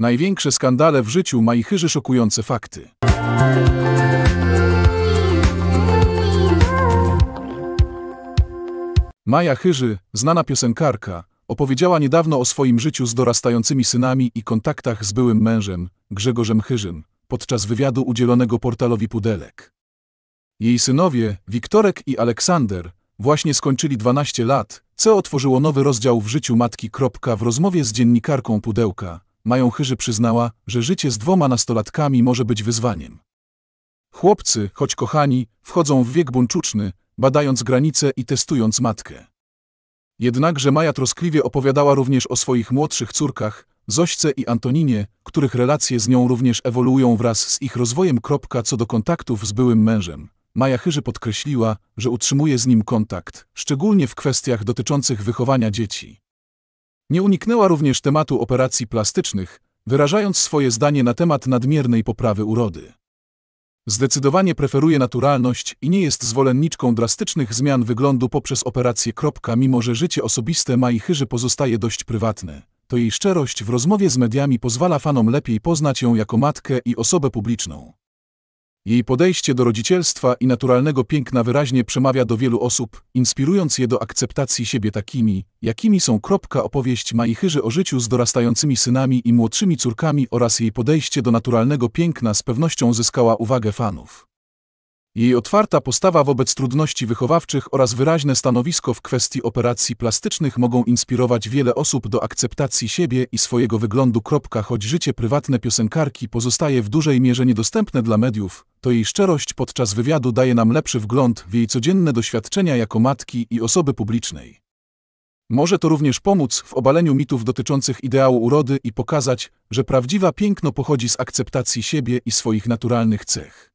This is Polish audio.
Największe skandale w życiu ma i chyży szokujące fakty. Maja Chyży, znana piosenkarka, opowiedziała niedawno o swoim życiu z dorastającymi synami i kontaktach z byłym mężem, Grzegorzem Chyżym, podczas wywiadu udzielonego portalowi Pudelek. Jej synowie, Wiktorek i Aleksander, właśnie skończyli 12 lat, co otworzyło nowy rozdział w życiu matki. W rozmowie z dziennikarką Pudełka, mają Chyży przyznała, że życie z dwoma nastolatkami może być wyzwaniem. Chłopcy, choć kochani, wchodzą w wiek buńczuczny, badając granice i testując matkę. Jednakże Maja troskliwie opowiadała również o swoich młodszych córkach, Zośce i Antoninie, których relacje z nią również ewoluują wraz z ich rozwojem. Co do kontaktów z byłym mężem, Maja Chyży podkreśliła, że utrzymuje z nim kontakt, szczególnie w kwestiach dotyczących wychowania dzieci. Nie uniknęła również tematu operacji plastycznych, wyrażając swoje zdanie na temat nadmiernej poprawy urody. Zdecydowanie preferuje naturalność i nie jest zwolenniczką drastycznych zmian wyglądu poprzez operacje. Mimo że życie osobiste Mai Chyży pozostaje dość prywatne, to jej szczerość w rozmowie z mediami pozwala fanom lepiej poznać ją jako matkę i osobę publiczną. Jej podejście do rodzicielstwa i naturalnego piękna wyraźnie przemawia do wielu osób, inspirując je do akceptacji siebie takimi, jakimi są. opowieść Maichyży o życiu z dorastającymi synami i młodszymi córkami oraz jej podejście do naturalnego piękna z pewnością zyskała uwagę fanów. Jej otwarta postawa wobec trudności wychowawczych oraz wyraźne stanowisko w kwestii operacji plastycznych mogą inspirować wiele osób do akceptacji siebie i swojego wyglądu. Choć życie prywatne piosenkarki pozostaje w dużej mierze niedostępne dla mediów, to jej szczerość podczas wywiadu daje nam lepszy wgląd w jej codzienne doświadczenia jako matki i osoby publicznej. Może to również pomóc w obaleniu mitów dotyczących ideału urody i pokazać, że prawdziwa piękno pochodzi z akceptacji siebie i swoich naturalnych cech.